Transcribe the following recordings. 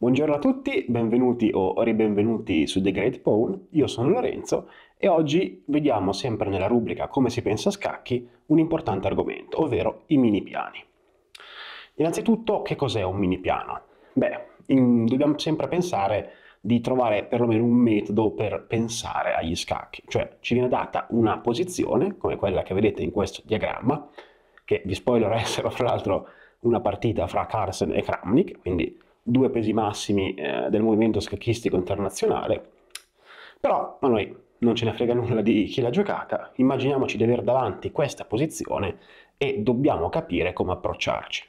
Buongiorno a tutti, benvenuti o ribenvenuti su The Great Pole. io sono Lorenzo e oggi vediamo sempre nella rubrica Come si pensa a scacchi un importante argomento, ovvero i mini piani. Innanzitutto, che cos'è un mini piano? Beh, in, dobbiamo sempre pensare di trovare perlomeno un metodo per pensare agli scacchi, cioè ci viene data una posizione, come quella che vedete in questo diagramma, che vi spoilerò essere fra l'altro una partita fra Carson e Kramnik, quindi due pesi massimi eh, del movimento scacchistico internazionale, però a noi non ce ne frega nulla di chi l'ha giocata, immaginiamoci di avere davanti questa posizione e dobbiamo capire come approcciarci.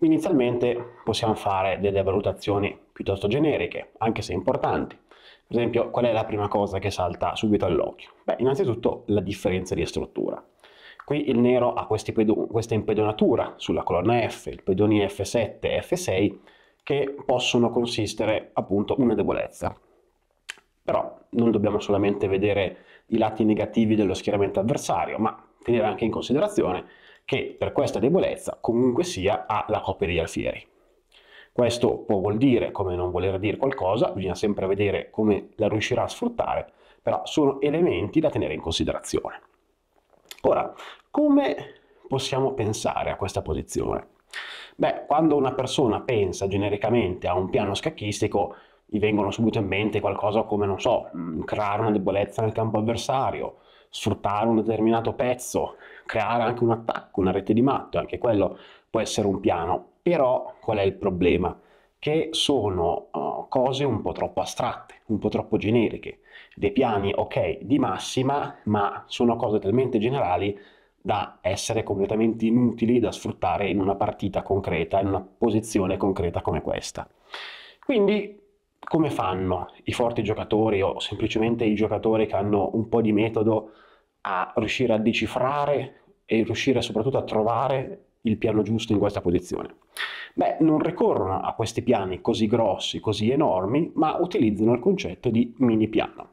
Inizialmente possiamo fare delle valutazioni piuttosto generiche, anche se importanti. Per esempio, qual è la prima cosa che salta subito all'occhio? Beh, innanzitutto la differenza di struttura. Qui il nero ha questa impedonatura sulla colonna F, i pedoni F7 e F6 che possono consistere appunto una debolezza. Però non dobbiamo solamente vedere i lati negativi dello schieramento avversario, ma tenere anche in considerazione che per questa debolezza comunque sia ha la coppia di alfieri. Questo può vuol dire come non voler dire qualcosa, bisogna sempre vedere come la riuscirà a sfruttare, però sono elementi da tenere in considerazione. Ora, come possiamo pensare a questa posizione? Beh, quando una persona pensa genericamente a un piano scacchistico, gli vengono subito in mente qualcosa come, non so, mm, creare una debolezza nel campo avversario, sfruttare un determinato pezzo, creare anche un attacco, una rete di matto, anche quello può essere un piano. Però qual è il problema? Che sono uh, cose un po' troppo astratte, un po' troppo generiche. Dei piani, ok, di massima, ma sono cose talmente generali da essere completamente inutili da sfruttare in una partita concreta, in una posizione concreta come questa. Quindi come fanno i forti giocatori o semplicemente i giocatori che hanno un po' di metodo a riuscire a decifrare e riuscire soprattutto a trovare il piano giusto in questa posizione? Beh, non ricorrono a questi piani così grossi, così enormi, ma utilizzano il concetto di mini piano.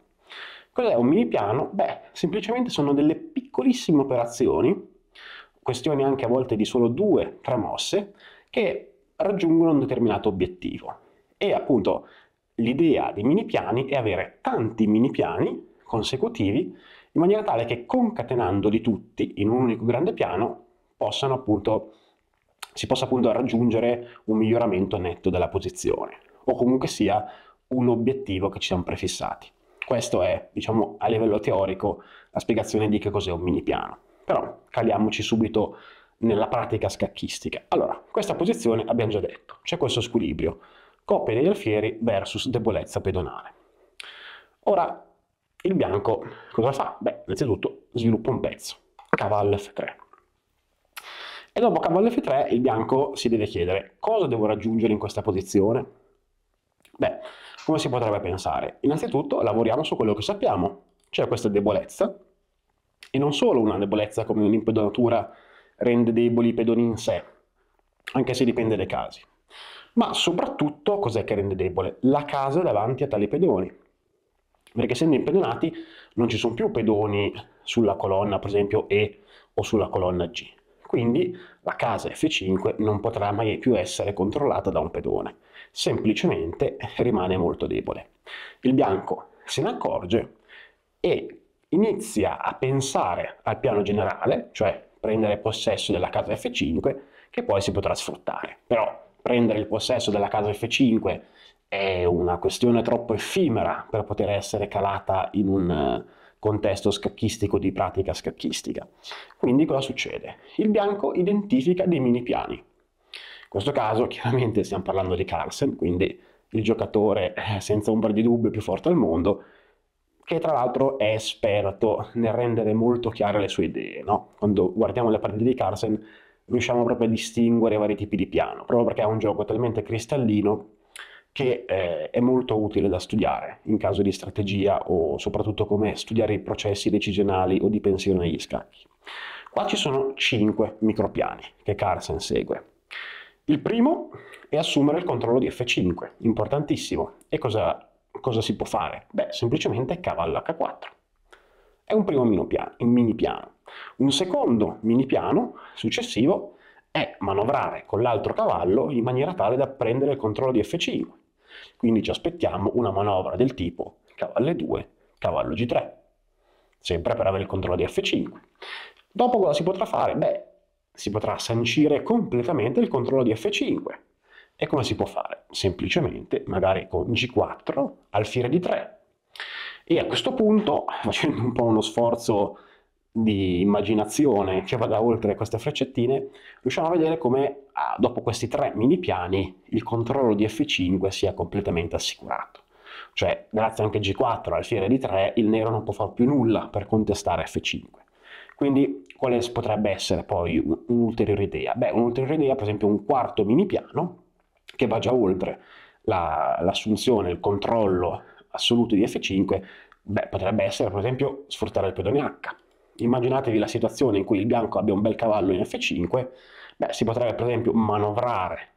Cos'è un mini piano? Beh, semplicemente sono delle piccolissime operazioni, questioni anche a volte di solo due, tre mosse, che raggiungono un determinato obiettivo. E appunto l'idea dei mini piani è avere tanti mini piani consecutivi in maniera tale che concatenandoli tutti in un unico grande piano possano appunto si possa appunto raggiungere un miglioramento netto della posizione o comunque sia un obiettivo che ci siamo prefissati. Questo è, diciamo, a livello teorico la spiegazione di che cos'è un mini piano. Però caliamoci subito nella pratica scacchistica. Allora, questa posizione abbiamo già detto, c'è questo squilibrio, coppia degli alfieri versus debolezza pedonale. Ora, il bianco cosa fa? Beh, innanzitutto sviluppa un pezzo, cavallo F3. E dopo cavallo F3 il bianco si deve chiedere cosa devo raggiungere in questa posizione? Beh, come si potrebbe pensare? Innanzitutto lavoriamo su quello che sappiamo, c'è cioè questa debolezza, e non solo una debolezza come un'impedonatura rende deboli i pedoni in sé, anche se dipende dai casi. Ma soprattutto cos'è che rende debole? La casa davanti a tali pedoni. Perché essendo impedonati non ci sono più pedoni sulla colonna, per esempio E o sulla colonna G. Quindi la casa F5 non potrà mai più essere controllata da un pedone semplicemente rimane molto debole. Il bianco se ne accorge e inizia a pensare al piano generale, cioè prendere possesso della casa F5, che poi si potrà sfruttare. Però prendere il possesso della casa F5 è una questione troppo effimera per poter essere calata in un eh, contesto scacchistico di pratica scacchistica. Quindi cosa succede? Il bianco identifica dei mini piani, questo caso chiaramente stiamo parlando di Carlsen, quindi il giocatore eh, senza ombra di dubbio più forte al mondo, che tra l'altro è esperto nel rendere molto chiare le sue idee. No? Quando guardiamo le partite di Carlsen riusciamo proprio a distinguere i vari tipi di piano, proprio perché è un gioco talmente cristallino che eh, è molto utile da studiare in caso di strategia o soprattutto come studiare i processi decisionali o di pensiero negli scacchi. Qua ci sono 5 micropiani che Carlsen segue. Il primo è assumere il controllo di F5, importantissimo. E cosa, cosa si può fare? Beh, semplicemente cavallo H4. È un primo mini piano. Un secondo mini piano successivo è manovrare con l'altro cavallo in maniera tale da prendere il controllo di F5. Quindi ci aspettiamo una manovra del tipo cavallo 2 cavallo G3, sempre per avere il controllo di F5. Dopo cosa si potrà fare? Beh, si potrà sancire completamente il controllo di F5. E come si può fare? Semplicemente, magari con G4, alfiere di 3. E a questo punto, facendo un po' uno sforzo di immaginazione che vada oltre queste freccettine, riusciamo a vedere come ah, dopo questi tre mini piani il controllo di F5 sia completamente assicurato. Cioè, grazie anche a G4, alfiere di 3, il nero non può fare più nulla per contestare F5. Quindi quale potrebbe essere poi un'ulteriore idea? Beh, un'ulteriore idea, per esempio, un quarto mini piano che va già oltre la, l'assunzione, il controllo assoluto di F5, beh, potrebbe essere per esempio sfruttare il pedone H. Immaginatevi la situazione in cui il bianco abbia un bel cavallo in F5, beh, si potrebbe per esempio manovrare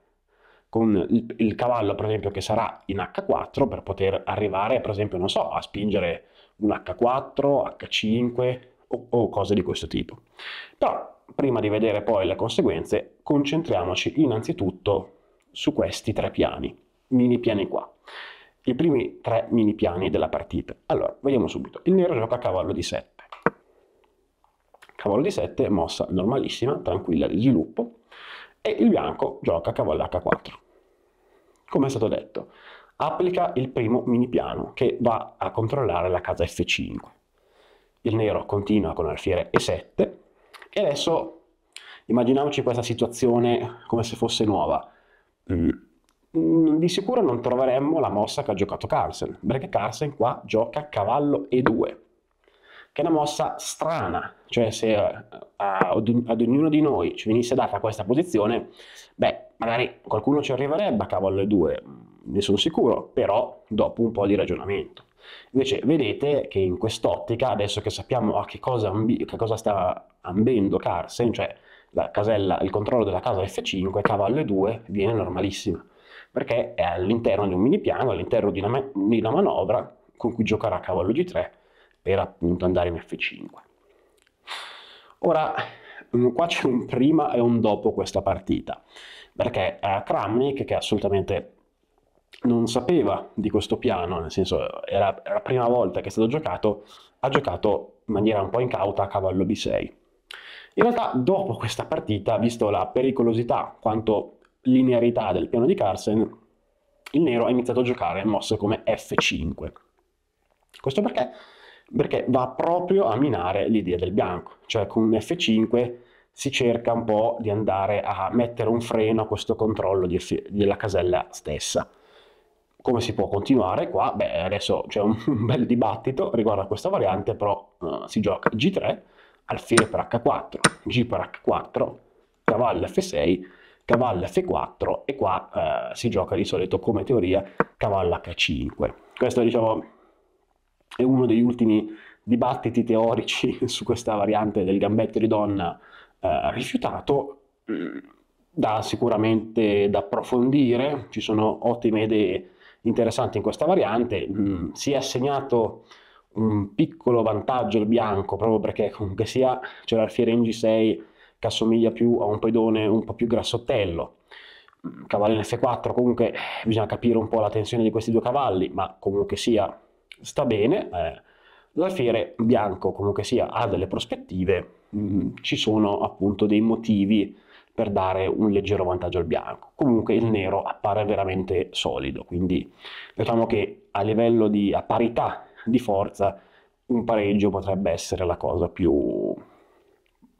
con il, il, cavallo per esempio che sarà in H4 per poter arrivare per esempio, non so, a spingere un H4, H5, o, o cose di questo tipo. Però prima di vedere poi le conseguenze, concentriamoci innanzitutto su questi tre piani, mini piani qua i primi tre mini piani della partita. Allora, vediamo subito. Il nero gioca a cavallo di 7. Cavallo di 7 mossa normalissima, tranquilla di sviluppo. E il bianco gioca a cavallo H4. Come è stato detto, applica il primo mini piano che va a controllare la casa F5 il nero continua con alfiere E7 e adesso immaginiamoci questa situazione come se fosse nuova. Mm, di sicuro non troveremmo la mossa che ha giocato Carlsen, perché Carlsen qua gioca cavallo E2, che è una mossa strana, cioè se eh, ad ognuno di noi ci venisse data questa posizione, beh, magari qualcuno ci arriverebbe a cavallo E2, mm, ne sono sicuro, però dopo un po' di ragionamento. Invece vedete che in quest'ottica, adesso che sappiamo a che cosa, ambi, che cosa sta ambendo Carsen, cioè casella, il controllo della casa F5, cavallo E2 viene normalissima, perché è all'interno di un mini piano, all'interno di, di una, manovra con cui giocherà cavallo G3 per appunto andare in F5. Ora, mm, qua c'è un prima e un dopo questa partita, perché eh, Kramnik, che è assolutamente non sapeva di questo piano, nel senso era, era la prima volta che è stato giocato, ha giocato in maniera un po' incauta a cavallo B6. In realtà dopo questa partita, visto la pericolosità quanto linearità del piano di Carsen, il nero ha iniziato a giocare mosse come F5. Questo perché? Perché va proprio a minare l'idea del bianco, cioè con F5 si cerca un po' di andare a mettere un freno a questo controllo della casella stessa come si può continuare qua? Beh, adesso c'è un, un bel dibattito riguardo a questa variante, però uh, si gioca G3, alfiere per H4, G per H4, cavallo F6, cavallo F4 e qua uh, si gioca di solito come teoria cavallo H5. Questo diciamo è uno degli ultimi dibattiti teorici su questa variante del gambetto di donna uh, rifiutato mm, da sicuramente da approfondire, ci sono ottime idee interessante in questa variante, mh, mm, si è assegnato un piccolo vantaggio il bianco proprio perché comunque sia cioè l'Alfiere g 6 che assomiglia più a un pedone un po' più grassottello mm, cavallo in F4 comunque bisogna capire un po' la tensione di questi due cavalli ma comunque sia sta bene eh. l'alfiere bianco comunque sia ha delle prospettive mh, mm, ci sono appunto dei motivi per dare un leggero vantaggio al bianco. Comunque il nero appare veramente solido, quindi diciamo che a livello di a parità di forza un pareggio potrebbe essere la cosa più,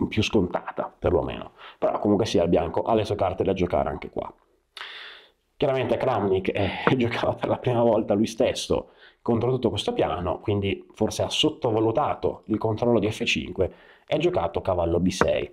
più scontata, perlomeno. Però comunque sia, il bianco ha le sue carte da giocare anche qua. Chiaramente Kramnik eh, giocava per la prima volta lui stesso contro tutto questo piano, quindi forse ha sottovalutato il controllo di F5 e ha giocato cavallo B6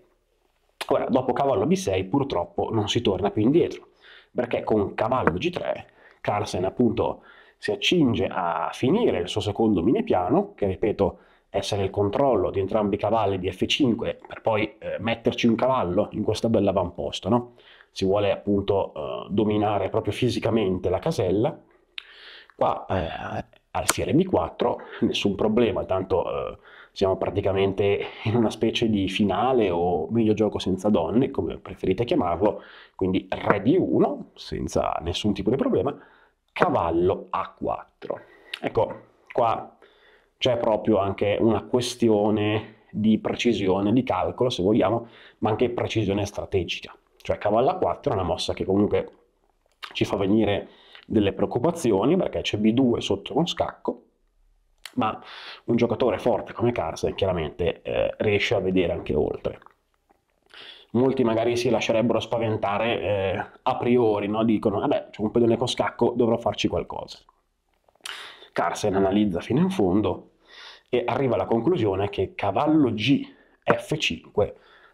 Ora, dopo cavallo b6 purtroppo non si torna più indietro, perché con cavallo g3 Carlsen appunto si accinge a finire il suo secondo minipiano, che ripeto essere il controllo di entrambi i cavalli di f5 per poi eh, metterci un cavallo in questa bella avamposto, no? Si vuole appunto eh, dominare proprio fisicamente la casella. Qua eh, al CRM4, nessun problema, tanto eh, siamo praticamente in una specie di finale o meglio gioco senza donne, come preferite chiamarlo, quindi re di 1, senza nessun tipo di problema, cavallo A4. Ecco, qua c'è proprio anche una questione di precisione, di calcolo se vogliamo, ma anche precisione strategica. Cioè cavallo A4 è una mossa che comunque ci fa venire delle preoccupazioni perché c'è B2 sotto uno scacco, ma un giocatore forte come Carlsen chiaramente eh, riesce a vedere anche oltre. Molti magari si lascerebbero spaventare eh, a priori, no? dicono vabbè eh c'è un pedone con scacco, dovrò farci qualcosa. Carsen analizza fino in fondo e arriva alla conclusione che cavallo G F5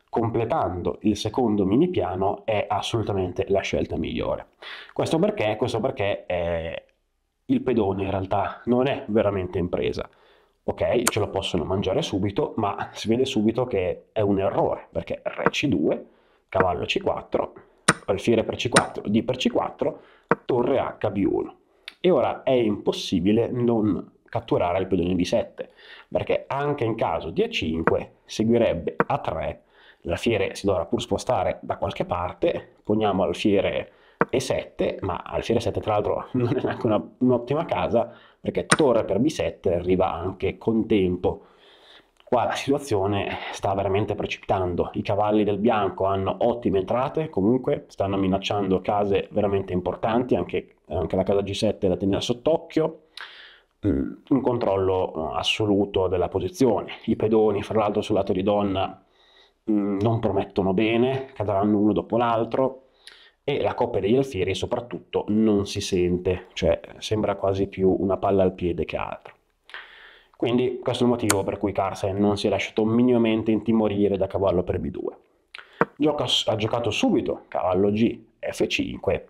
completando il secondo mini piano è assolutamente la scelta migliore. Questo perché? Questo perché eh, il pedone in realtà non è veramente in presa. Ok, ce lo possono mangiare subito, ma si vede subito che è un errore, perché re c2, cavallo c4, alfiere per c4, d per c4, torre hb1. E ora è impossibile non catturare il pedone b7, perché anche in caso di a5 seguirebbe a3 l'alfiere si dovrà pur spostare da qualche parte, poniamo alfiere E7, ma alfiere 7 tra l'altro non è neanche un'ottima casa, perché torre per B7 arriva anche con tempo. Qua la situazione sta veramente precipitando, i cavalli del bianco hanno ottime entrate, comunque stanno minacciando case veramente importanti, anche, anche la casa G7 da tenere sott'occhio, mm, un controllo uh, assoluto della posizione. I pedoni, fra l'altro, sul lato di donna Mm, non promettono bene, cadranno uno dopo l'altro e la coppia degli alfieri soprattutto non si sente, cioè sembra quasi più una palla al piede che altro. Quindi questo è il motivo per cui Carlsen non si è lasciato minimamente intimorire da cavallo per B2. Gioca, ha giocato subito cavallo G, F5,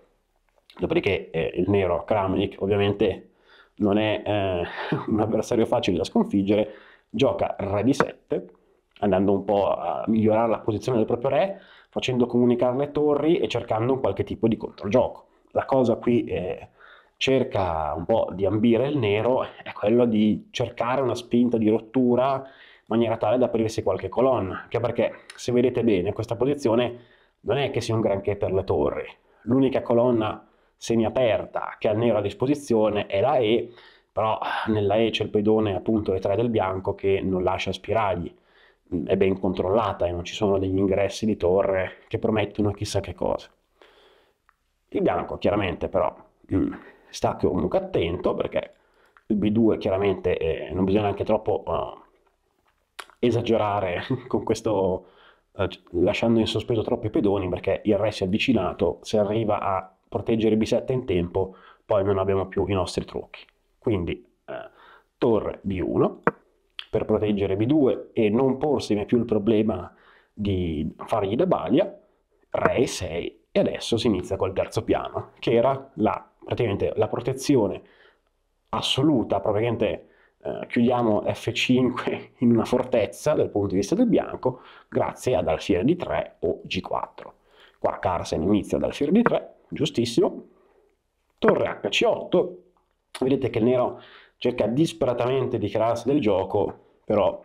dopodiché eh, il nero Kramnik ovviamente non è eh, un avversario facile da sconfiggere, gioca Re di 7 andando un po' a migliorare la posizione del proprio re, facendo comunicare le torri e cercando un qualche tipo di controgioco. La cosa qui eh, cerca un po' di ambire il nero è quello di cercare una spinta di rottura in maniera tale da aprirsi qualche colonna, anche perché se vedete bene questa posizione non è che sia un granché per le torri, l'unica colonna semiaperta che ha il nero a disposizione è la E, però nella E c'è il pedone appunto E3 del bianco che non lascia spiragli è ben controllata e non ci sono degli ingressi di torre che promettono chissà che cosa. Il bianco chiaramente però mm, sta comunque attento perché il B2 chiaramente eh, non bisogna anche troppo eh, esagerare con questo eh, lasciando in sospeso troppi pedoni perché il re si è avvicinato, se arriva a proteggere B7 in tempo poi non abbiamo più i nostri trucchi. Quindi eh, torre B1 per proteggere B2 e non porsi mai più il problema di fargli da balia, Re e 6 e adesso si inizia col terzo piano, che era la, praticamente la protezione assoluta, praticamente eh, chiudiamo F5 in una fortezza dal punto di vista del bianco, grazie ad alfiere di 3 o G4. Qua Carsen inizia ad alfiere di 3, giustissimo, torre H 8 vedete che il nero cerca disperatamente di crearsi del gioco, però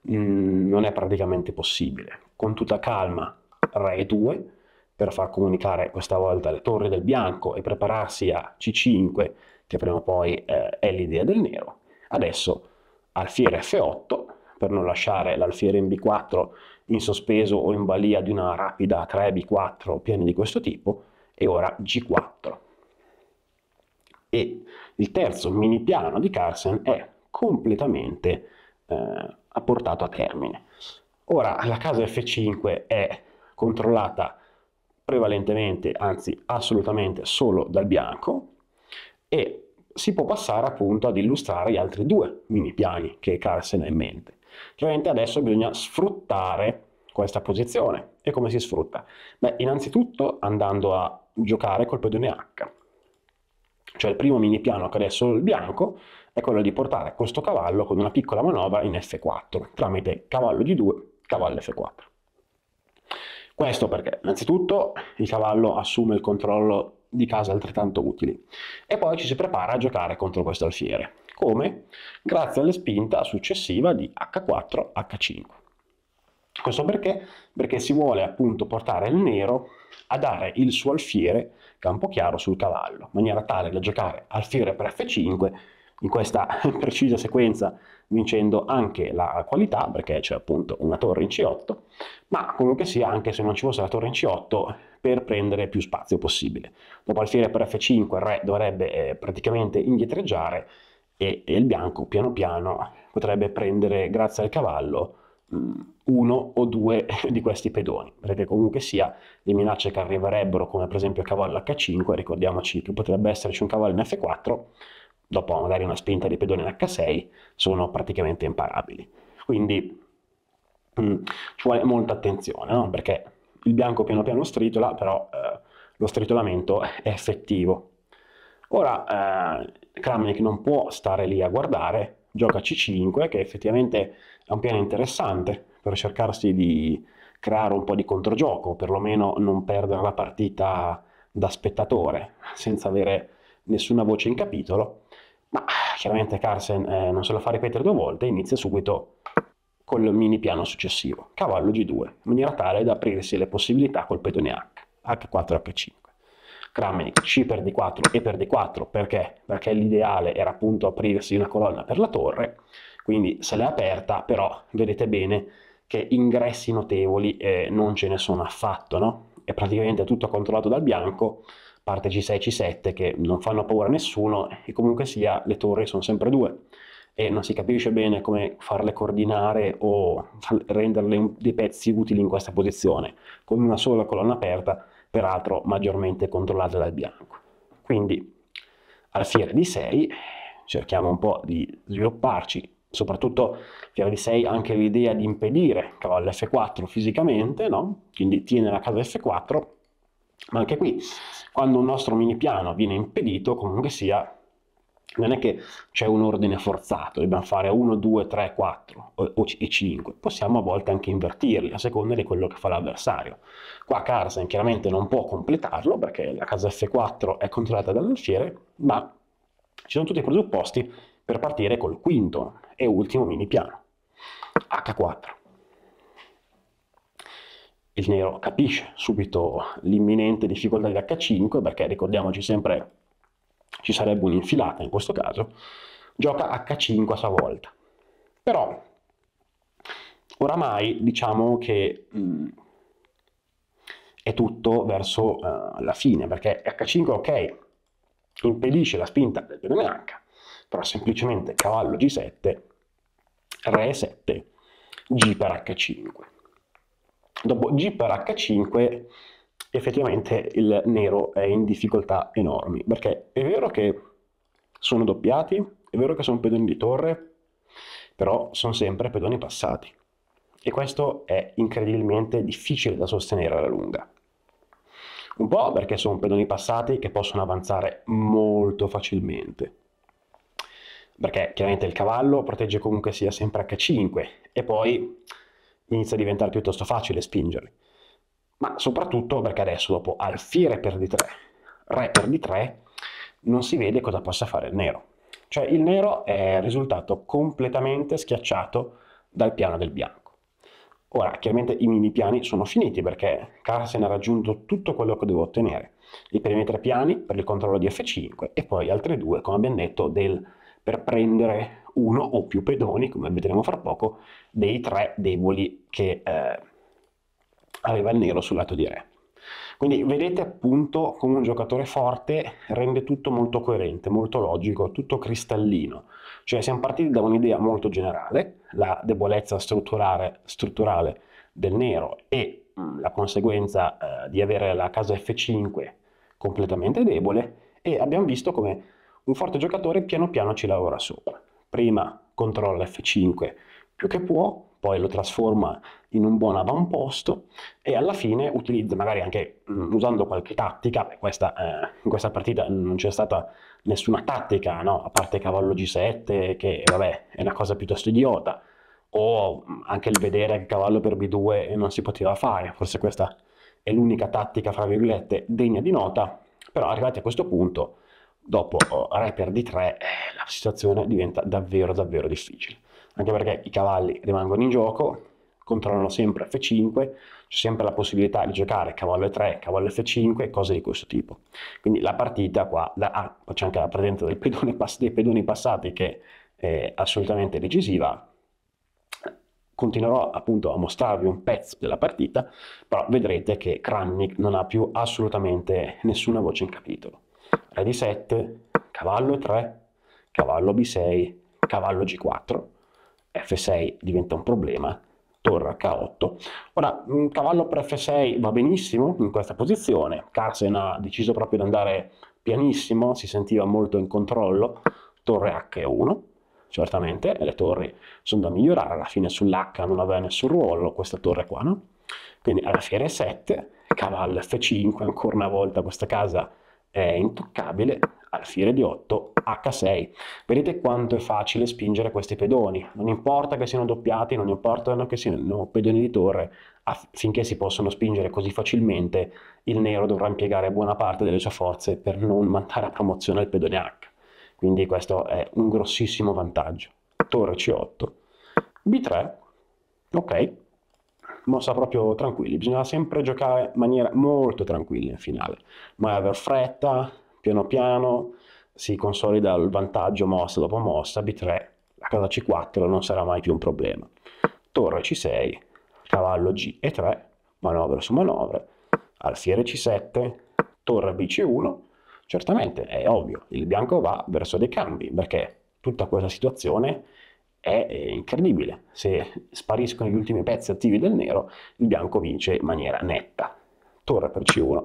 mh, mm, non è praticamente possibile. Con tutta calma, re 2 per far comunicare questa volta le torri del bianco e prepararsi a C5, che prima o poi eh, è l'idea del nero. Adesso alfiere F8 per non lasciare l'alfiere in B4 in sospeso o in balia di una rapida 3B4 piena di questo tipo, e ora G4. E il terzo mini piano di Carson è completamente eh, portato a termine. Ora la casa F5 è controllata prevalentemente, anzi assolutamente solo dal bianco e si può passare appunto ad illustrare gli altri due mini piani che Carson ha in mente. Chiaramente adesso bisogna sfruttare questa posizione. E come si sfrutta? Beh, innanzitutto andando a giocare col pedone H. Cioè il primo mini piano che adesso è il bianco è quello di portare questo cavallo con una piccola manovra in F4 tramite cavallo G2, cavallo F4. Questo perché innanzitutto il cavallo assume il controllo di casa altrettanto utili e poi ci si prepara a giocare contro questo alfiere. Come? Grazie alla spinta successiva di H4, H5. Questo perché? Perché si vuole appunto portare il nero a dare il suo alfiere campo chiaro sul cavallo, in maniera tale da giocare alfiere per f5 in questa precisa sequenza vincendo anche la qualità perché c'è appunto una torre in c8 ma comunque sia anche se non ci fosse la torre in c8 per prendere più spazio possibile dopo alfiere per f5 il re dovrebbe eh, praticamente indietreggiare e, e il bianco piano piano potrebbe prendere grazie al cavallo Mm, uno o due di questi pedoni, perché comunque sia le minacce che arriverebbero, come per esempio cavallo H5, ricordiamoci che potrebbe esserci un cavallo in F4, dopo magari una spinta di pedone in H6, sono praticamente imparabili. Quindi mh, mm, ci vuole molta attenzione, no? perché il bianco piano piano stritola, però eh, lo stritolamento è effettivo. Ora eh, Kramnik non può stare lì a guardare, gioca C5, che effettivamente è un piano interessante per cercarsi di creare un po' di controgioco, perlomeno non perdere la partita da spettatore, senza avere nessuna voce in capitolo, ma chiaramente Carsen eh, non se lo fa ripetere due volte inizia subito col mini piano successivo, cavallo G2, in maniera tale da aprirsi le possibilità col pedone H, H4, H5. Kramnik C per D4 e per D4 perché? Perché l'ideale era appunto aprirsi una colonna per la torre, quindi se l'è aperta però vedete bene che ingressi notevoli eh, non ce ne sono affatto no? è praticamente tutto controllato dal bianco parte C6 C7 che non fanno paura a nessuno e comunque sia le torri sono sempre due e non si capisce bene come farle coordinare o renderle dei pezzi utili in questa posizione con una sola colonna aperta peraltro maggiormente controllata dal bianco quindi alfiere d 6 cerchiamo un po' di svilupparci Soprattutto Fiorelli 6 anche l'idea di impedire cavallo f 4 fisicamente, no? quindi tiene la casa F4, ma anche qui, quando un nostro mini piano viene impedito, comunque sia, non è che c'è un ordine forzato, dobbiamo fare 1, 2, 3, 4 e 5, possiamo a volte anche invertirli a seconda di quello che fa l'avversario. Qua Carsen chiaramente non può completarlo perché la casa F4 è controllata dall'alfiere, ma ci sono tutti i presupposti per partire col quinto e ultimo mini piano, H4. Il nero capisce subito l'imminente difficoltà di H5 perché ricordiamoci sempre ci sarebbe un'infilata in questo caso, gioca H5 a sua volta. Però oramai diciamo che mh, mm, è tutto verso uh, la fine perché H5 ok impedisce la spinta del pione bianca, tra semplicemente cavallo G7, Re 7, G per H5. Dopo G per H5 effettivamente il nero è in difficoltà enormi, perché è vero che sono doppiati, è vero che sono pedoni di torre, però sono sempre pedoni passati. E questo è incredibilmente difficile da sostenere alla lunga. Un po' perché sono pedoni passati che possono avanzare molto facilmente, perché chiaramente il cavallo protegge comunque sia sempre H5 e poi inizia a diventare piuttosto facile spingerli. Ma soprattutto perché adesso dopo alfiere per d 3, re per d 3, non si vede cosa possa fare il nero. Cioè il nero è risultato completamente schiacciato dal piano del bianco. Ora, chiaramente i mini piani sono finiti perché Carlsen ha raggiunto tutto quello che doveva ottenere. I primi tre piani per il controllo di F5 e poi altri due, come abbiamo detto, del per prendere uno o più pedoni, come vedremo fra poco, dei tre deboli che eh, aveva il nero sul lato di re. Quindi vedete appunto come un giocatore forte rende tutto molto coerente, molto logico, tutto cristallino. Cioè siamo partiti da un'idea molto generale, la debolezza strutturale, strutturale del nero e mh, mm, la conseguenza eh, di avere la casa F5 completamente debole e abbiamo visto come un forte giocatore piano piano ci lavora sopra. Prima controlla F5 più che può, poi lo trasforma in un buon avamposto e alla fine utilizza magari anche mh, mm, usando qualche tattica, beh, questa, eh, in questa partita non c'è stata nessuna tattica, no? a parte cavallo G7 che vabbè è una cosa piuttosto idiota, o mm, anche il vedere il cavallo per B2 non si poteva fare, forse questa è l'unica tattica fra virgolette degna di nota, però arrivati a questo punto dopo re di d3 la situazione diventa davvero davvero difficile anche perché i cavalli rimangono in gioco controllano sempre f5 c'è sempre la possibilità di giocare cavallo e3 cavallo f5 cose di questo tipo quindi la partita qua da, ah, c'è anche la presenza dei pedoni, dei pedoni passati che è assolutamente decisiva continuerò appunto a mostrarvi un pezzo della partita però vedrete che Kramnik non ha più assolutamente nessuna voce in capitolo re di 7, cavallo e 3, cavallo b6, cavallo g4, f6 diventa un problema, torre H8. Ora, un cavallo per F6 va benissimo in questa posizione, Carlsen ha deciso proprio di andare pianissimo, si sentiva molto in controllo, torre H1, certamente, le torri sono da migliorare, alla fine sull'H non aveva nessun ruolo questa torre qua, no? Quindi alla fiera 7, cavallo F5, ancora una volta questa casa è intoccabile alfiere di 8 H6. Vedete quanto è facile spingere questi pedoni, non importa che siano doppiati, non importa che siano pedoni di torre, affinché si possano spingere così facilmente, il nero dovrà impiegare buona parte delle sue forze per non mandare a promozione il pedone H. Quindi questo è un grossissimo vantaggio. Torre C8, B3, ok, mossa proprio tranquilli, bisognava sempre giocare in maniera molto tranquilla in finale, mai aver fretta, piano piano si consolida il vantaggio mossa dopo mossa, B3, la casa C4 non sarà mai più un problema. Torre C6, cavallo G 3, manovra su manovra, alfiere C7, torre BC1, certamente è ovvio, il bianco va verso dei cambi perché tutta questa situazione è eh, incredibile. Se eh, spariscono gli ultimi pezzi attivi del nero, il bianco vince in maniera netta. Torre per C1,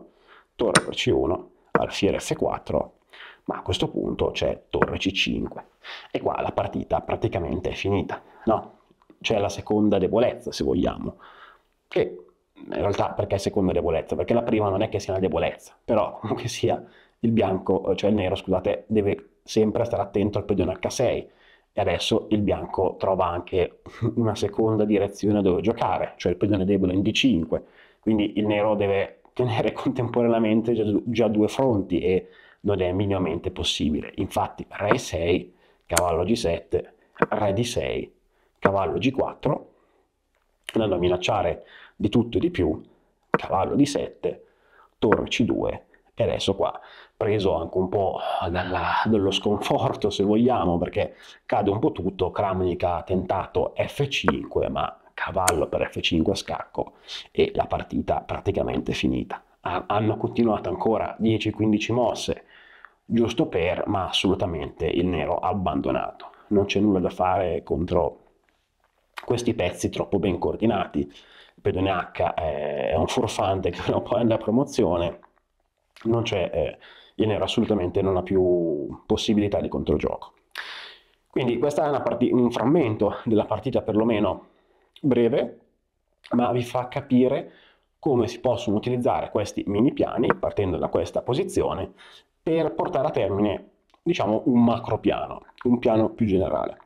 torre per C1, alfiere F4, ma a questo punto c'è torre C5. E qua la partita praticamente è finita, no? C'è la seconda debolezza, se vogliamo, che in realtà perché è seconda debolezza? Perché la prima non è che sia una debolezza, però comunque sia il bianco, cioè il nero, scusate, deve sempre stare attento al pedone H6, e adesso il bianco trova anche una seconda direzione dove giocare, cioè il pedone debole in d5, quindi il nero deve tenere contemporaneamente già due fronti e non è minimamente possibile. Infatti re 6, cavallo g7, re d6, cavallo g4, andando a minacciare di tutto e di più, cavallo d7, torre c2 e adesso qua preso anche un po' dalla, dallo sconforto se vogliamo perché cade un po' tutto, Kramnik ha tentato F5 ma cavallo per F5 a scacco e la partita praticamente finita. Hanno continuato ancora 10-15 mosse, giusto per, ma assolutamente il nero ha abbandonato. Non c'è nulla da fare contro questi pezzi troppo ben coordinati. Pedone H è un furfante che non può andare a promozione, non c'è... Eh, Jenner assolutamente non ha più possibilità di controgioco. Quindi questo è part- un frammento della partita perlomeno breve, ma vi fa capire come si possono utilizzare questi mini piani, partendo da questa posizione, per portare a termine, diciamo, un macro piano, un piano più generale.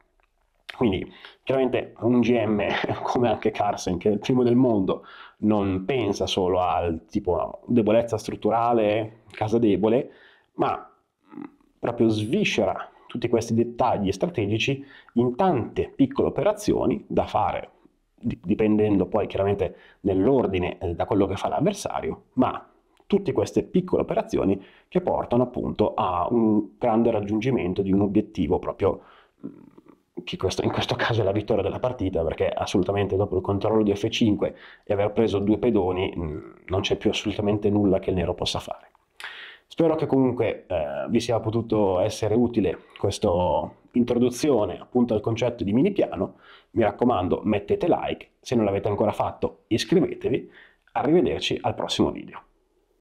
Quindi, chiaramente un GM, come anche Carson, che è il primo del mondo, non mm. pensa solo al tipo debolezza strutturale, casa debole, ma mm, proprio sviscera tutti questi dettagli strategici in tante piccole operazioni da fare, dipendendo poi chiaramente nell'ordine da quello che fa l'avversario, ma tutte queste piccole operazioni che portano appunto a un grande raggiungimento di un obiettivo proprio mm, che questo, in questo caso è la vittoria della partita, perché assolutamente dopo il controllo di F5 e aver preso due pedoni mm, non c'è più assolutamente nulla che il nero possa fare. Spero che comunque eh, vi sia potuto essere utile questa introduzione appunto al concetto di mini piano. Mi raccomando, mettete like, se non l'avete ancora fatto iscrivetevi. Arrivederci al prossimo video.